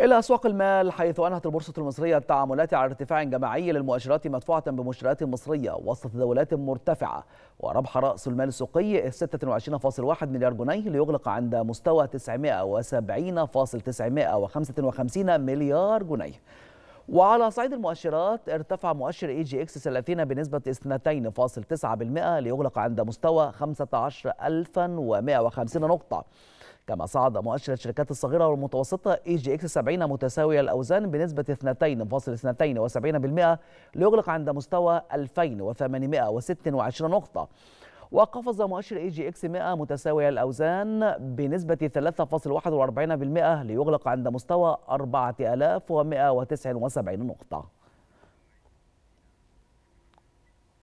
إلى أسواق المال حيث أنهت البورصة المصرية التعاملات على ارتفاع جماعي للمؤشرات مدفوعة بمشتريات مصرية وسط تداولات مرتفعة وربح رأس المال السوقي 26.1 مليار جنيه ليغلق عند مستوى 970.955 مليار جنيه وعلى صعيد المؤشرات ارتفع مؤشر اي جي اكس 30 بنسبة 2.9% ليغلق عند مستوى 15150 نقطة كما صعد مؤشر الشركات الصغيرة والمتوسطة اي جي اكس 70 متساوي الأوزان بنسبة 2.72% ليغلق عند مستوى 2826 نقطة وقفز مؤشر اي جي اكس 100 متساوي الاوزان بنسبه 3.41% ليغلق عند مستوى 4179 نقطه